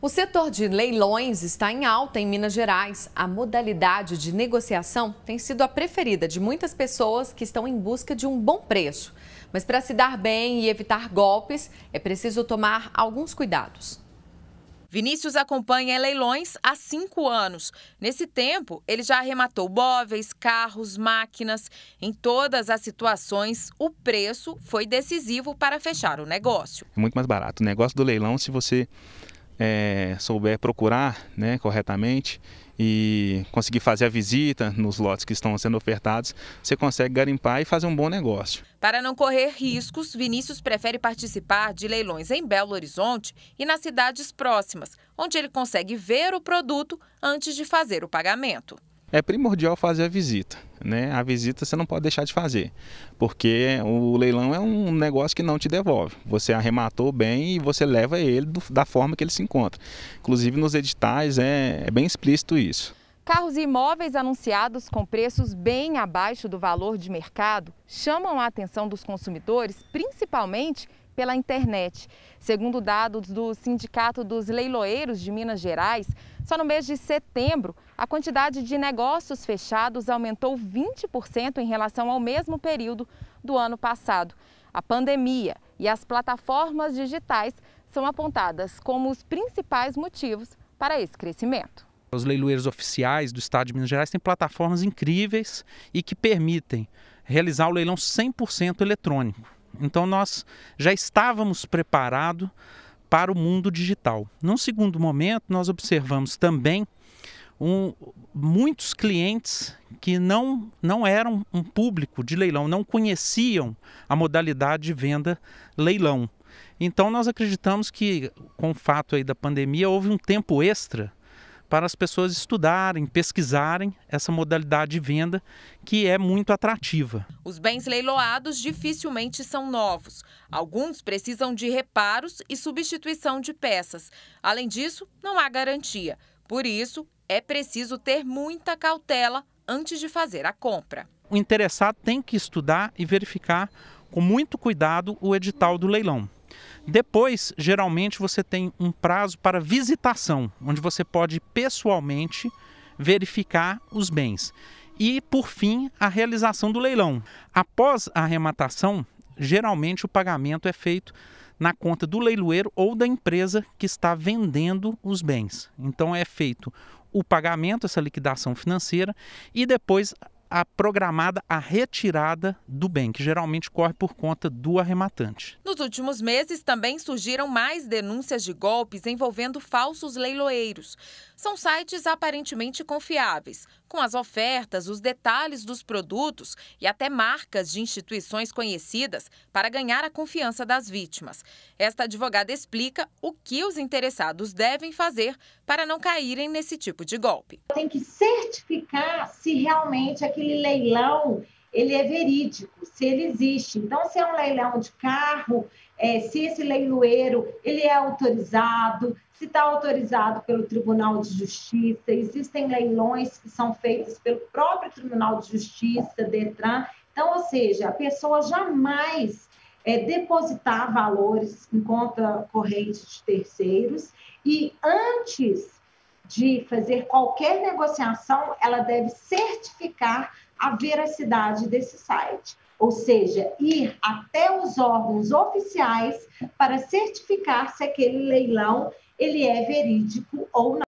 O setor de leilões está em alta em Minas Gerais. A modalidade de negociação tem sido a preferida de muitas pessoas que estão em busca de um bom preço. Mas para se dar bem e evitar golpes, é preciso tomar alguns cuidados. Vinícius acompanha leilões há cinco anos. Nesse tempo, ele já arrematou móveis, carros, máquinas. Em todas as situações, o preço foi decisivo para fechar o negócio. É muito mais barato. O negócio do leilão, se você é, souber procurar né, corretamente e conseguir fazer a visita nos lotes que estão sendo ofertados, você consegue garimpar e fazer um bom negócio. Para não correr riscos, Vinícius prefere participar de leilões em Belo Horizonte e nas cidades próximas, onde ele consegue ver o produto antes de fazer o pagamento. É primordial fazer a visita, né? A visita você não pode deixar de fazer, porque o leilão é um negócio que não te devolve. Você arrematou bem e você leva ele do, da forma que ele se encontra. Inclusive nos editais é, é bem explícito isso. Carros e imóveis anunciados com preços bem abaixo do valor de mercado chamam a atenção dos consumidores, principalmente pela internet. Segundo dados do Sindicato dos Leiloeiros de Minas Gerais, só no mês de setembro, a quantidade de negócios fechados aumentou 20% em relação ao mesmo período do ano passado. A pandemia e as plataformas digitais são apontadas como os principais motivos para esse crescimento. Os leiloeiros oficiais do estado de Minas Gerais têm plataformas incríveis e que permitem realizar o leilão 100% eletrônico. Então nós já estávamos preparados para o mundo digital. Num segundo momento, nós observamos também um, muitos clientes que não, não eram um público de leilão, não conheciam a modalidade de venda leilão. Então nós acreditamos que com o fato aí da pandemia houve um tempo extra para as pessoas estudarem, pesquisarem essa modalidade de venda que é muito atrativa. Os bens leiloados dificilmente são novos. Alguns precisam de reparos e substituição de peças. Além disso, não há garantia. Por isso, é preciso ter muita cautela antes de fazer a compra. O interessado tem que estudar e verificar com muito cuidado o edital do leilão. Depois, geralmente, você tem um prazo para visitação, onde você pode pessoalmente verificar os bens. E, por fim, a realização do leilão. Após a arrematação, geralmente o pagamento é feito na conta do leiloeiro ou da empresa que está vendendo os bens. Então é feito o pagamento, essa liquidação financeira, e depois a programada a retirada do bem, que geralmente corre por conta do arrematante. Nos últimos meses, também surgiram mais denúncias de golpes envolvendo falsos leiloeiros. São sites aparentemente confiáveis, com as ofertas, os detalhes dos produtos e até marcas de instituições conhecidas para ganhar a confiança das vítimas. Esta advogada explica o que os interessados devem fazer para não caírem nesse tipo de golpe. Tem que certificar se realmente aquele leilão ele é verídico, se ele existe. Então, se é um leilão de carro, é, se esse leiloeiro ele é autorizado, se está autorizado pelo Tribunal de Justiça, existem leilões que são feitos pelo próprio Tribunal de Justiça, DETRAN. Então, ou seja, a pessoa jamais é, depositar valores em conta corrente de terceiros e antes de fazer qualquer negociação, ela deve certificar a veracidade desse site, ou seja, ir até os órgãos oficiais para certificar se aquele leilão ele é verídico ou não.